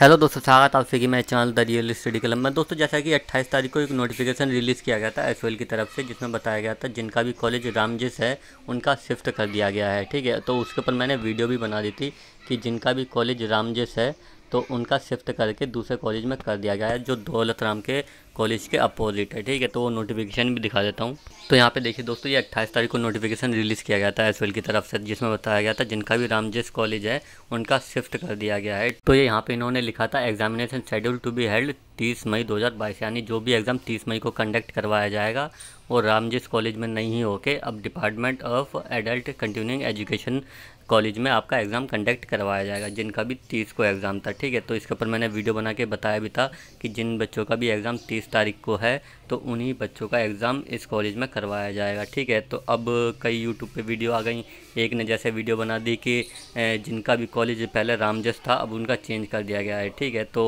hello दोस्तों स्वागत आप सभी मेरे चैनल द रियल स्टडी कलम में दोस्तों जैसा कि 28 तारीख को एक नोटिफिकेशन रिलीज़ किया गया था एस की तरफ से जिसमें बताया गया था जिनका भी कॉलेज रामजिस है उनका शिफ्ट कर दिया गया है ठीक है तो उसके ऊपर मैंने वीडियो भी बना दी थी कि जिनका भी कॉलेज रामजिस है तो उनका शिफ्ट करके दूसरे कॉलेज में कर दिया गया है जो दौलत राम के कॉलेज के अपोजिट है ठीक है तो वो नोटिफिकेशन भी दिखा देता हूँ तो यहाँ पे देखिए दोस्तों ये 28 तारीख को नोटिफिकेशन रिलीज़ किया गया था एस की तरफ से जिसमें बताया गया था जिनका भी रामजेस कॉलेज है उनका शिफ्ट कर दिया गया है तो ये यहाँ पे इन्होंने लिखा था examination schedule to be held 30 मई 2022 यानी जो भी एग्ज़ाम 30 मई को कंडक्ट करवाया जाएगा वो रामजेस कॉलेज में नहीं होके अब department of adult continuing education college में आपका एग्ज़ाम कंडक्ट करवाया जाएगा जिनका भी तीस को एग्ज़ाम था ठीक है तो इसके ऊपर मैंने वीडियो बना के बताया भी था कि जिन बच्चों का भी एग्ज़ाम तीस इक्कीस तारीख को है तो उन्हीं बच्चों का एग्ज़ाम इस कॉलेज में करवाया जाएगा ठीक है तो अब कई यूट्यूब पे वीडियो आ गई एक ने जैसे वीडियो बना दी कि जिनका भी कॉलेज पहले रामजस था अब उनका चेंज कर दिया गया है ठीक है तो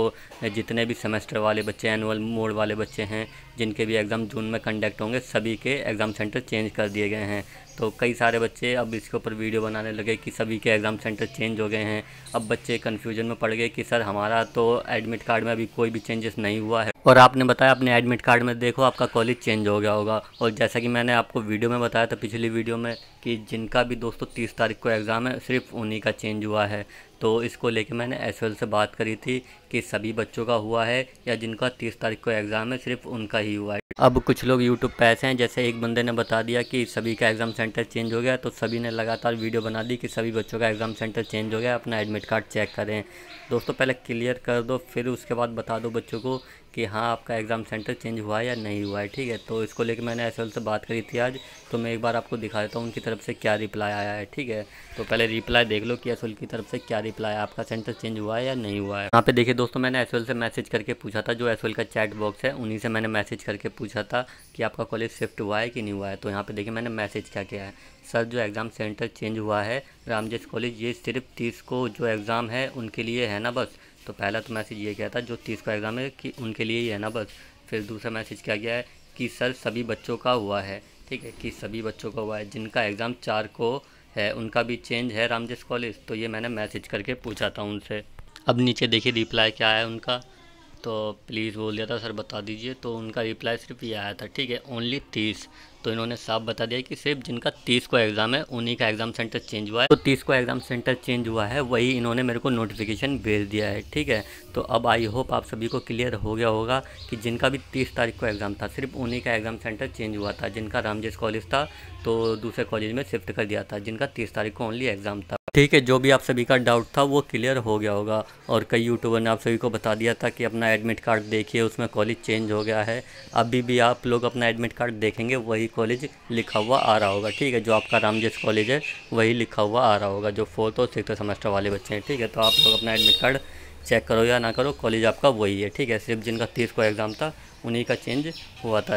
जितने भी सेमेस्टर वाले बच्चे एनुअल मोड वाले बच्चे हैं जिनके भी एग्ज़ाम जून में कंडक्ट होंगे सभी के एग्ज़ाम सेंटर चेंज कर दिए गए हैं तो कई सारे बच्चे अब इसके ऊपर वीडियो बनाने लगे कि सभी के एग्ज़ाम सेंटर चेंज हो गए हैं अब बच्चे कन्फ्यूजन में पड़ गए कि सर हमारा तो एडमिट कार्ड में अभी कोई भी चेंजेस नहीं हुआ है और आपने बताया अपने एडमिट कार्ड में देखो आपका कॉलेज चेंज हो गया होगा और जैसा कि मैंने आपको वीडियो में बताया था पिछली वीडियो में कि जिनका भी दोस्तों तीस तारीख को एग्ज़ाम है सिर्फ उन्हीं का चेंज हुआ है तो इसको लेके मैंने एस से बात करी थी कि सभी बच्चों का हुआ है या जिनका तीस तारीख को एग्ज़ाम है सिर्फ उनका ही हुआ है अब कुछ लोग यूट्यूब पे ऐसे हैं जैसे एक बंदे ने बता दिया कि सभी का एग्ज़ाम सेंटर चेंज हो गया तो सभी ने लगातार वीडियो बना दी कि सभी बच्चों का एग्ज़ाम सेंटर चेंज हो गया अपना एडमिट कार्ड चेक करें दोस्तों पहले क्लियर कर दो फिर उसके बाद बता दो बच्चों को कि हाँ आपका एग्ज़ाम सेंटर चेंज हुआ है या नहीं हुआ है ठीक है तो इसको लेकर मैंने एस से बात करी थी आज तो मैं एक बार आपको दिखा देता हूँ उनकी तरफ से क्या रिप्लाई आया है ठीक है तो पहले रिप्लाई देख लो कि एस की तरफ से क्या रिप्लाई आपका सेंटर चेंज हुआ है या नहीं हुआ है यहाँ पे देखिए दोस्तों मैंने एस से मैसेज करके पूछा था जो एस का चैट बॉक्स है उन्हीं से मैंने मैसेज करके पूछा था कि आपका कॉलेज शिफ्ट हुआ है कि नहीं हुआ है तो यहाँ पे देखिए मैंने मैसेज क्या किया है सर जो एग्ज़ाम सेंटर चेंज हुआ है रामजेस कॉलेज ये सिर्फ तीस को जो एग्ज़ाम है उनके लिए है ना बस तो पहला तो मैसेज ये किया था जो तीस का एग्ज़ाम है कि उनके लिए ही है ना बस फिर दूसरा मैसेज क्या गया है कि सर सभी बच्चों का हुआ है ठीक है कि सभी बच्चों का हुआ है जिनका एग्ज़ाम चार को है उनका भी चेंज है रामदेश कॉलेज तो ये मैंने मैसेज करके पूछा था उनसे अब नीचे देखिए रिप्लाई क्या है उनका तो प्लीज़ बोल दिया था सर बता दीजिए तो उनका रिप्लाई सिर्फ ये आया था ठीक है ओनली तीस तो इन्होंने साफ बता दिया कि सिर्फ जिनका तीस को एग्ज़ाम है उन्हीं का एग्ज़ाम सेंटर चेंज हुआ है तो तीस को एग्ज़ाम सेंटर चेंज हुआ है वही इन्होंने मेरे को नोटिफिकेशन भेज दिया है ठीक है तो अब आई होप आप सभी को क्लियर हो गया होगा कि जिनका भी तीस तारीख को एग्ज़ाम था सिर्फ उन्हीं का एग्ज़ाम सेंटर चेंज हुआ था जिनका रामजेश कॉलेज था तो दूसरे कॉलेज में शिफ्ट कर दिया था जिनका तीस तारीख को ओनली एग्ज़ाम था ठीक है जो भी आप सभी का डाउट था वो क्लियर हो गया होगा और कई यूट्यूबर ने आप सभी को बता दिया था कि अपना एडमिट कार्ड देखिए उसमें कॉलेज चेंज हो गया है अभी भी आप लोग अपना एडमिट कार्ड देखेंगे वही कॉलेज लिखा हुआ आ रहा होगा ठीक है जो आपका रामजेश कॉलेज है वही लिखा हुआ आ रहा होगा जो फोर्थ और सिक्स सेमेस्टर वाले बच्चे हैं ठीक है तो आप लोग अपना एडमिट कार्ड चेक करो या ना करो कॉलेज आपका वही है ठीक है सिर्फ जिनका तीस को एग्ज़ाम था उन्हीं का चेंज हुआ था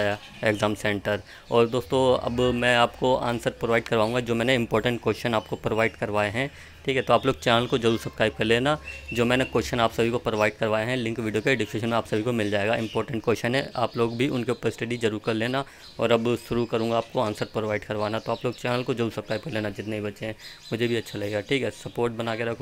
एग्ज़ाम सेंटर और दोस्तों अब मैं आपको आंसर प्रोवाइड करवाऊँगा जो मैंने इंपॉर्टेंट क्वेश्चन आपको प्रोवाइड करवाए हैं ठीक है तो आप लोग चैनल को जरूर सब्सक्राइब कर लेना जो मैंने क्वेश्चन आप सभी को प्रोवाइड करवाए हैं लिंक वीडियो के डिस्क्रिप्शन में आप सभी को मिल जाएगा इंपॉर्टेंट क्वेश्चन है आप लोग भी उनके ऊपर स्टडी जरूर कर लेना और अब शुरू करूँगा आपको आंसर प्रोवाइड करवाना तो आप लोग चैनल को जरूर सब्सक्राइब कर लेना जितने बच्चे हैं मुझे भी अच्छा लगेगा ठीक है सपोर्ट बना के रखो